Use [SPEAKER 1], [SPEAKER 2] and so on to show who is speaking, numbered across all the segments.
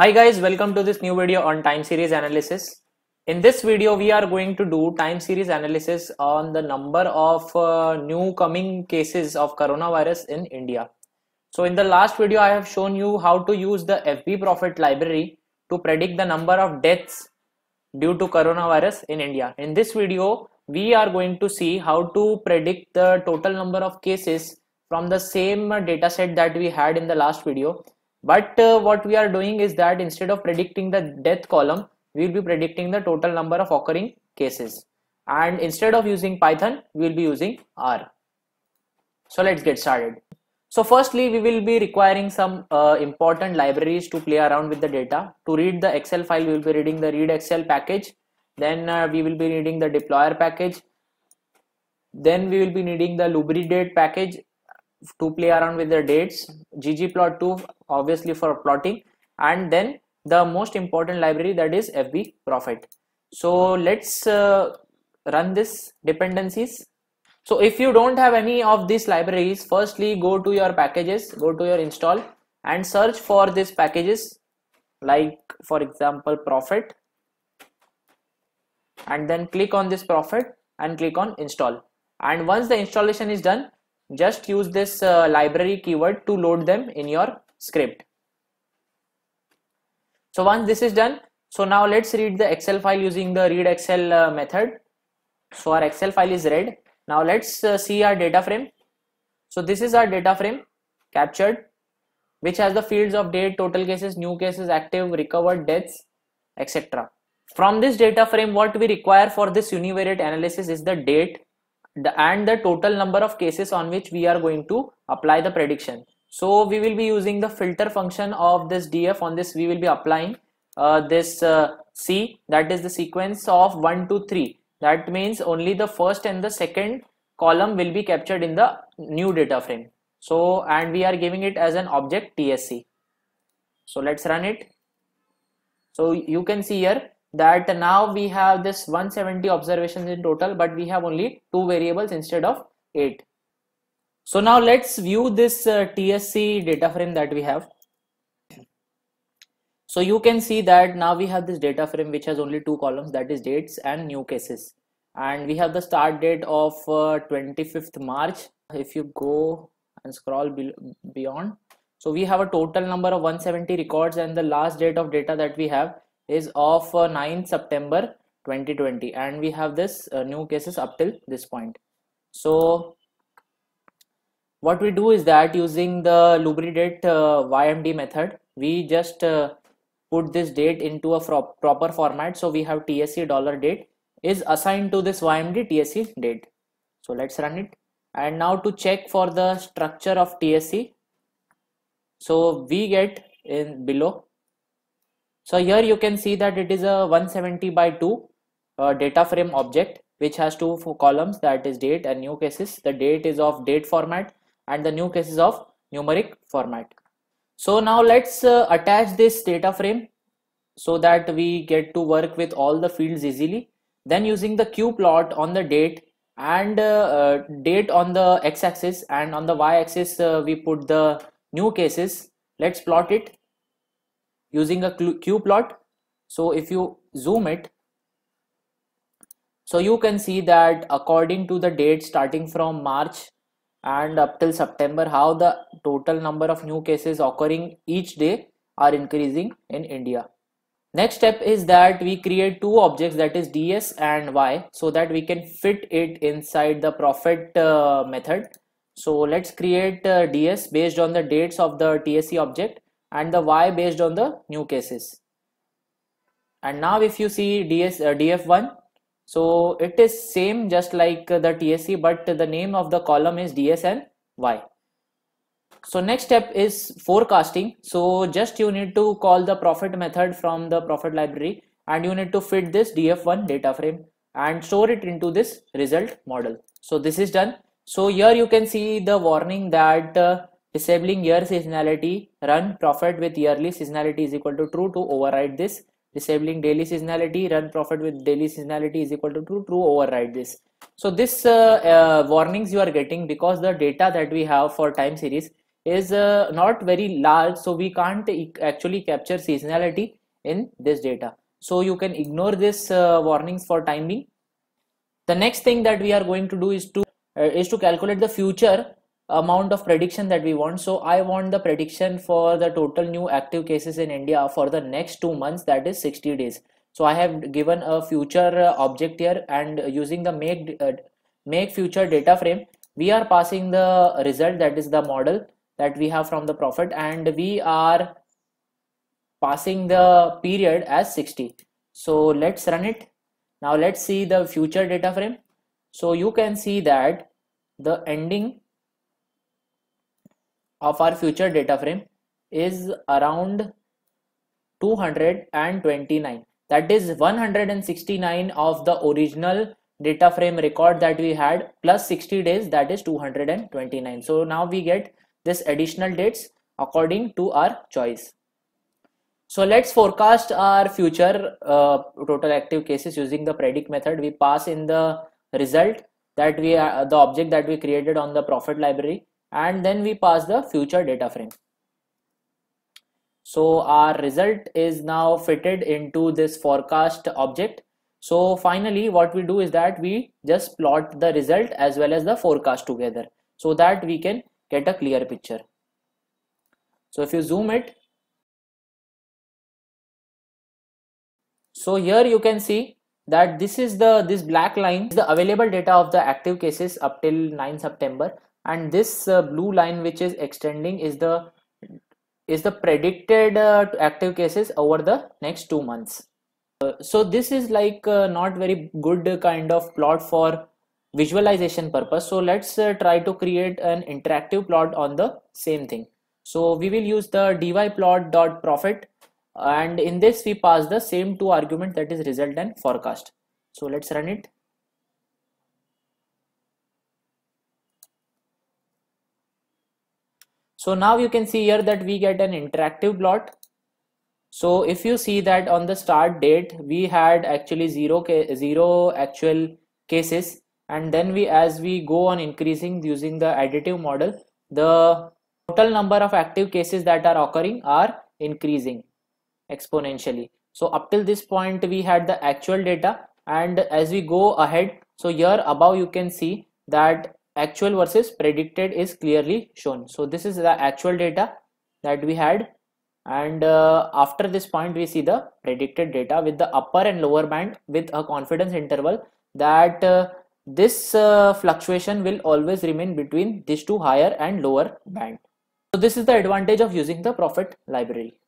[SPEAKER 1] Hi guys, welcome to this new video on time series analysis. In this video, we are going to do time series analysis on the number of uh, new coming cases of coronavirus in India. So in the last video, I have shown you how to use the FB Profit library to predict the number of deaths due to coronavirus in India. In this video, we are going to see how to predict the total number of cases from the same dataset that we had in the last video but uh, what we are doing is that instead of predicting the death column, we will be predicting the total number of occurring cases. And instead of using Python, we will be using R. So let's get started. So firstly, we will be requiring some uh, important libraries to play around with the data. To read the Excel file, we will be reading the read Excel package. Then uh, we will be reading the deployer package. Then we will be needing the lubridate package to play around with the dates ggplot2 obviously for plotting and then the most important library that is fb profit so let's uh, run this dependencies so if you don't have any of these libraries firstly go to your packages go to your install and search for these packages like for example profit and then click on this profit and click on install and once the installation is done just use this uh, library keyword to load them in your script so once this is done so now let's read the excel file using the read excel uh, method so our excel file is read now let's uh, see our data frame so this is our data frame captured which has the fields of date total cases new cases active recovered deaths etc from this data frame what we require for this univariate analysis is the date the, and the total number of cases on which we are going to apply the prediction. So we will be using the filter function of this df on this we will be applying uh, this uh, c that is the sequence of 1 to 3 that means only the first and the second column will be captured in the new data frame. So and we are giving it as an object tsc. So let's run it. So you can see here that now we have this 170 observations in total but we have only two variables instead of eight so now let's view this uh, tsc data frame that we have so you can see that now we have this data frame which has only two columns that is dates and new cases and we have the start date of uh, 25th march if you go and scroll be beyond so we have a total number of 170 records and the last date of data that we have is of uh, 9 September 2020 and we have this uh, new cases up till this point. So what we do is that using the lubridate uh, YMD method, we just put this date into a proper format. So we have TSC dollar date is assigned to this YMD TSC date. So let's run it. And now to check for the structure of TSC. So we get in below so here you can see that it is a 170 by 2 uh, data frame object which has two columns that is date and new cases. The date is of date format and the new cases of numeric format. So now let's uh, attach this data frame so that we get to work with all the fields easily. Then using the Q plot on the date and uh, uh date on the x axis and on the y axis uh, we put the new cases. Let's plot it using a Q plot. So if you zoom it, so you can see that according to the date starting from March and up till September, how the total number of new cases occurring each day are increasing in India. Next step is that we create two objects that is ds and y so that we can fit it inside the profit uh, method. So let's create uh, ds based on the dates of the TSC object and the y based on the new cases and now if you see DS, uh, df1 so it is same just like uh, the tsc but the name of the column is dsn y so next step is forecasting so just you need to call the profit method from the profit library and you need to fit this df1 data frame and store it into this result model so this is done so here you can see the warning that uh, disabling year seasonality run profit with yearly seasonality is equal to true to override this disabling daily seasonality run profit with daily seasonality is equal to true true override this so this uh, uh, warnings you are getting because the data that we have for time series is uh, not very large so we can't e actually capture seasonality in this data so you can ignore this uh, warnings for timing the next thing that we are going to do is to uh, is to calculate the future amount of prediction that we want so i want the prediction for the total new active cases in india for the next two months that is 60 days so i have given a future uh, object here and using the make uh, make future data frame we are passing the result that is the model that we have from the profit and we are passing the period as 60 so let's run it now let's see the future data frame so you can see that the ending of our future data frame is around 229 that is 169 of the original data frame record that we had plus 60 days that is 229 so now we get this additional dates according to our choice so let's forecast our future uh, total active cases using the predict method we pass in the result that we uh, the object that we created on the profit library and then we pass the future data frame. So our result is now fitted into this forecast object. So finally what we do is that we just plot the result as well as the forecast together so that we can get a clear picture. So if you zoom it. So here you can see that this is the this black line is the available data of the active cases up till 9 September and this uh, blue line which is extending is the is the predicted uh, active cases over the next two months uh, so this is like uh, not very good kind of plot for visualization purpose so let's uh, try to create an interactive plot on the same thing so we will use the dy plot dot profit and in this we pass the same two argument that is result and forecast so let's run it So now you can see here that we get an interactive plot. So if you see that on the start date, we had actually zero, zero actual cases. And then we, as we go on increasing using the additive model, the total number of active cases that are occurring are increasing exponentially. So up till this point, we had the actual data. And as we go ahead, so here above you can see that actual versus predicted is clearly shown so this is the actual data that we had and uh, after this point we see the predicted data with the upper and lower band with a confidence interval that uh, this uh, fluctuation will always remain between these two higher and lower band so this is the advantage of using the profit library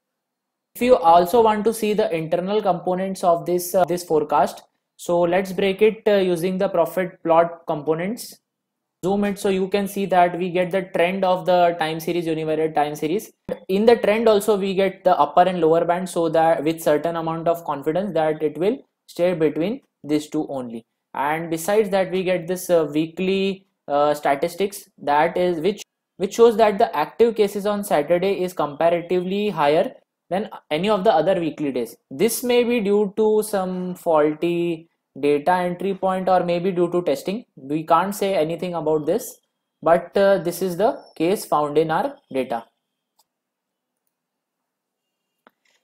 [SPEAKER 1] if you also want to see the internal components of this uh, this forecast so let's break it uh, using the profit plot components zoom it so you can see that we get the trend of the time series univariate time series in the trend also we get the upper and lower band so that with certain amount of confidence that it will stay between these two only and besides that we get this uh, weekly uh, statistics that is which which shows that the active cases on saturday is comparatively higher than any of the other weekly days this may be due to some faulty data entry point or maybe due to testing we can't say anything about this but uh, this is the case found in our data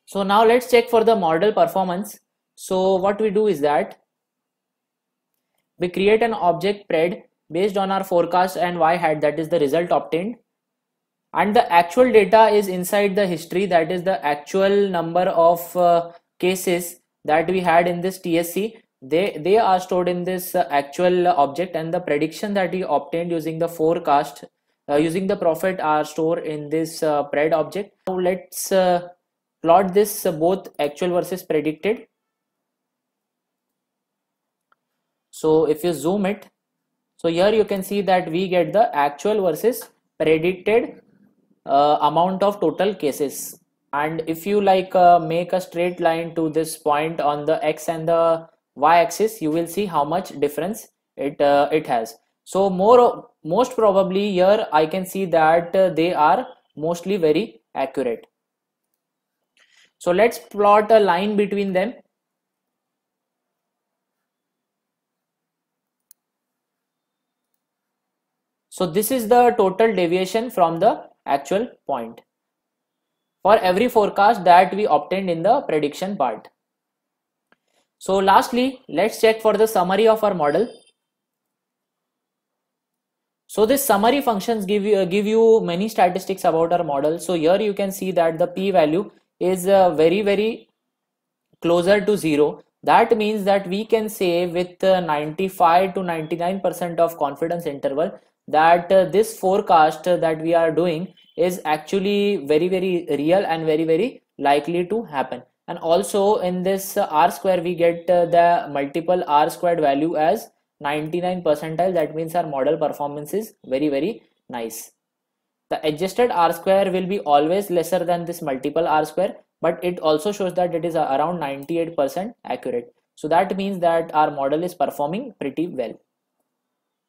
[SPEAKER 1] so now let's check for the model performance so what we do is that we create an object pred based on our forecast and y hat that is the result obtained and the actual data is inside the history that is the actual number of uh, cases that we had in this TSC they they are stored in this uh, actual object and the prediction that he obtained using the forecast uh, using the profit are stored in this uh, pred object now let's uh, plot this uh, both actual versus predicted so if you zoom it so here you can see that we get the actual versus predicted uh, amount of total cases and if you like make a straight line to this point on the x and the y-axis you will see how much difference it uh, it has so more most probably here i can see that uh, they are mostly very accurate so let's plot a line between them so this is the total deviation from the actual point for every forecast that we obtained in the prediction part so lastly, let's check for the summary of our model. So this summary functions give you, uh, give you many statistics about our model. So here you can see that the p-value is uh, very, very closer to zero. That means that we can say with uh, 95 to 99% of confidence interval that uh, this forecast that we are doing is actually very, very real and very, very likely to happen and also in this uh, r square we get uh, the multiple r squared value as 99 percentile that means our model performance is very very nice the adjusted r square will be always lesser than this multiple r square but it also shows that it is around 98 percent accurate so that means that our model is performing pretty well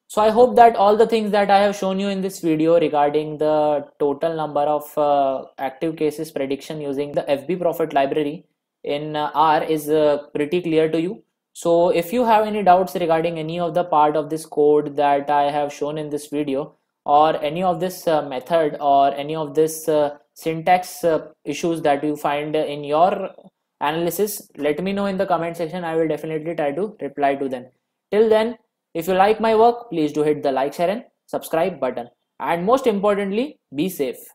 [SPEAKER 1] so I hope that all the things that I have shown you in this video regarding the total number of uh, active cases prediction using the FB Profit library in uh, R is uh, pretty clear to you. So if you have any doubts regarding any of the part of this code that I have shown in this video or any of this uh, method or any of this uh, syntax uh, issues that you find in your analysis, let me know in the comment section. I will definitely try to reply to them. Till then, if you like my work, please do hit the like, share and subscribe button. And most importantly, be safe.